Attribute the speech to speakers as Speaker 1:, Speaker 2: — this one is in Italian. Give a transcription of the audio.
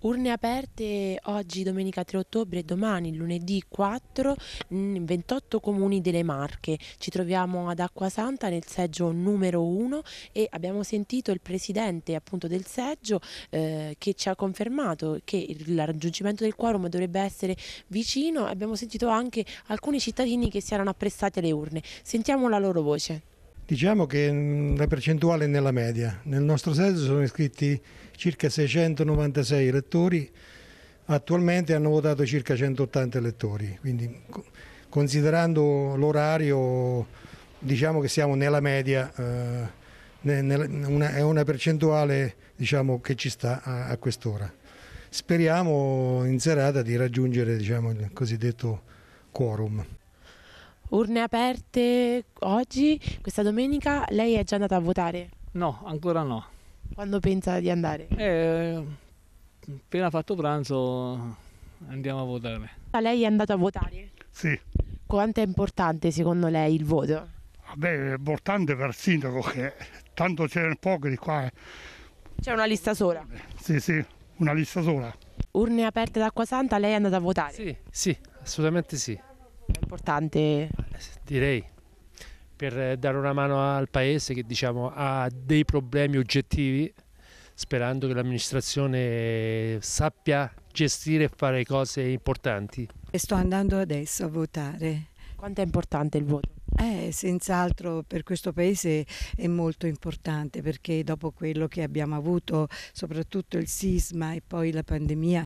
Speaker 1: Urne aperte oggi domenica 3 ottobre e domani lunedì 4 in 28 comuni delle Marche. Ci troviamo ad Acqua Santa nel seggio numero 1 e abbiamo sentito il presidente appunto del seggio eh, che ci ha confermato che il raggiungimento del quorum dovrebbe essere vicino. Abbiamo sentito anche alcuni cittadini che si erano apprestati alle urne. Sentiamo la loro voce.
Speaker 2: Diciamo che mm, la percentuale è nella media. Nel nostro senso sono iscritti circa 696 elettori, attualmente hanno votato circa 180 elettori, quindi considerando l'orario diciamo che siamo nella media, eh, è una percentuale diciamo, che ci sta a, a quest'ora. Speriamo in serata di raggiungere diciamo, il cosiddetto quorum.
Speaker 1: Urne aperte oggi, questa domenica, lei è già andata a votare? No, ancora no. Quando pensa di andare?
Speaker 3: Eh, appena fatto pranzo andiamo a votare. Ma
Speaker 1: ah, lei è andato a votare? Sì. Quanto è importante secondo lei il voto?
Speaker 3: Vabbè, è importante per il sindaco che tanto c'è un po' di qua. Eh.
Speaker 1: C'è una lista sola?
Speaker 3: Sì, sì, una lista sola.
Speaker 1: Urne aperte d'acqua santa, lei è andata a votare? Sì,
Speaker 3: sì, assolutamente sì.
Speaker 1: È importante
Speaker 3: direi, per eh, dare una mano al Paese che diciamo, ha dei problemi oggettivi, sperando che l'amministrazione sappia gestire e fare cose importanti.
Speaker 1: E sto andando adesso a votare. Quanto è importante il voto? Eh, senz'altro per questo paese è molto importante perché dopo quello che abbiamo avuto, soprattutto il sisma e poi la pandemia,